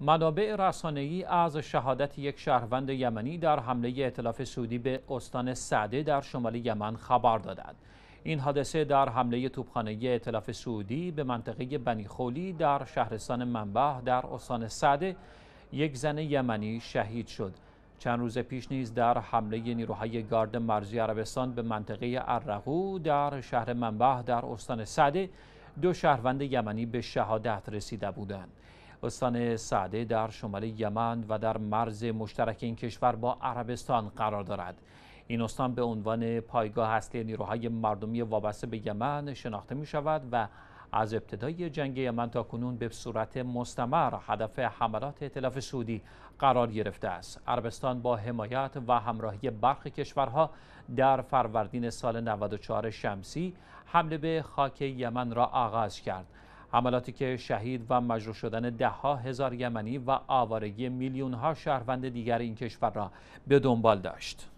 منابع رسانه‌ای از شهادت یک شهروند یمنی در حمله ائتلاف سعودی به استان سعده در شمال یمن خبر دادند. این حادثه در حمله توپخانه ائتلاف سعودی به منطقه بنیخولی در شهرستان منبه در استان سعده یک زن یمنی شهید شد. چند روز پیش نیز در حمله نیروهای گارد مرزی عربستان به منطقه ارقو در شهر منبه در استان سعده دو شهروند یمنی به شهادت رسیده بودند. استان سعده در شمال یمن و در مرز مشترک این کشور با عربستان قرار دارد این استان به عنوان پایگاه اصلی نیروهای مردمی وابسته به یمن شناخته می شود و از ابتدای جنگ یمن تا کنون به صورت مستمر هدف حملات اطلاف سعودی قرار گرفته است عربستان با حمایت و همراهی برخی کشورها در فروردین سال 94 شمسی حمله به خاک یمن را آغاز کرد حملاتی که شهید و مجروح شدن دهها هزار یمنی و آوارگی میلیون ها شهروند دیگر این کشور را به دنبال داشت.